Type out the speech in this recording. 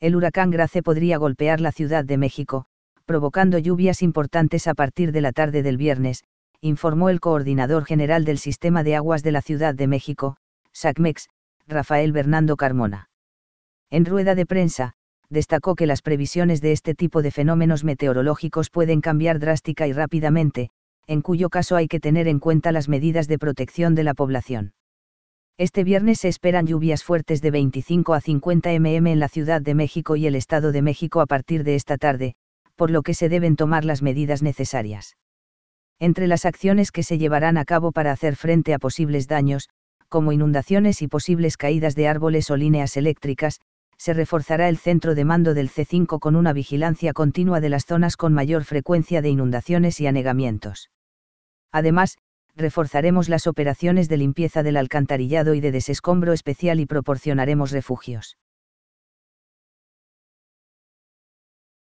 el huracán Grace podría golpear la Ciudad de México, provocando lluvias importantes a partir de la tarde del viernes, informó el coordinador general del Sistema de Aguas de la Ciudad de México, SACMEX, Rafael Bernardo Carmona. En rueda de prensa, destacó que las previsiones de este tipo de fenómenos meteorológicos pueden cambiar drástica y rápidamente, en cuyo caso hay que tener en cuenta las medidas de protección de la población. Este viernes se esperan lluvias fuertes de 25 a 50 mm en la Ciudad de México y el Estado de México a partir de esta tarde, por lo que se deben tomar las medidas necesarias. Entre las acciones que se llevarán a cabo para hacer frente a posibles daños, como inundaciones y posibles caídas de árboles o líneas eléctricas, se reforzará el centro de mando del C5 con una vigilancia continua de las zonas con mayor frecuencia de inundaciones y anegamientos. Además, reforzaremos las operaciones de limpieza del alcantarillado y de desescombro especial y proporcionaremos refugios.